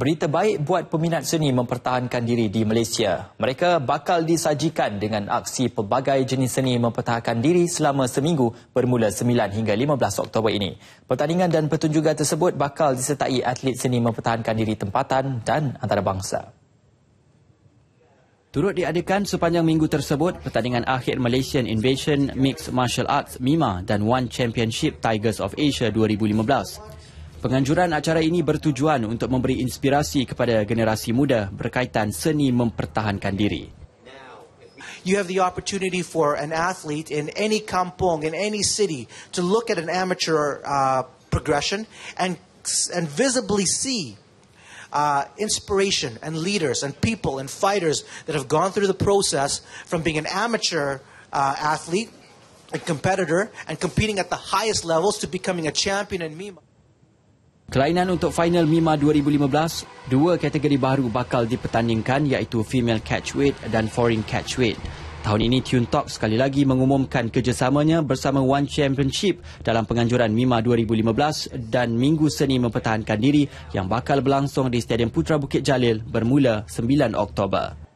Berita baik buat peminat seni mempertahankan diri di Malaysia. Mereka bakal disajikan dengan aksi pelbagai jenis seni mempertahankan diri selama seminggu bermula 9 hingga 15 Oktober ini. Pertandingan dan pertunjukan tersebut bakal disertai atlet seni mempertahankan diri tempatan dan antarabangsa. Turut diadakan sepanjang minggu tersebut, pertandingan akhir Malaysian Invasion Mixed Martial Arts MIMA dan One Championship Tigers of Asia 2015. Penganjuran acara ini bertujuan untuk memberi inspirasi kepada generasi muda berkaitan seni mempertahankan diri. you have the opportunity for an athlete in any kampung, in any city, to look at an amateur uh, progression and, and visibly see uh, inspiration and leaders and people and fighters that have gone through the process from being an amateur uh, athlete, and competitor, and competing at the highest levels to becoming a champion in Mima. Kelainan untuk final MIMA 2015, dua kategori baru bakal dipertandingkan iaitu female catchweight dan foreign catchweight. Tahun ini Tune Talk sekali lagi mengumumkan kerjasamanya bersama One Championship dalam penganjuran MIMA 2015 dan Minggu Seni mempertahankan diri yang bakal berlangsung di Stadium Putra Bukit Jalil bermula 9 Oktober.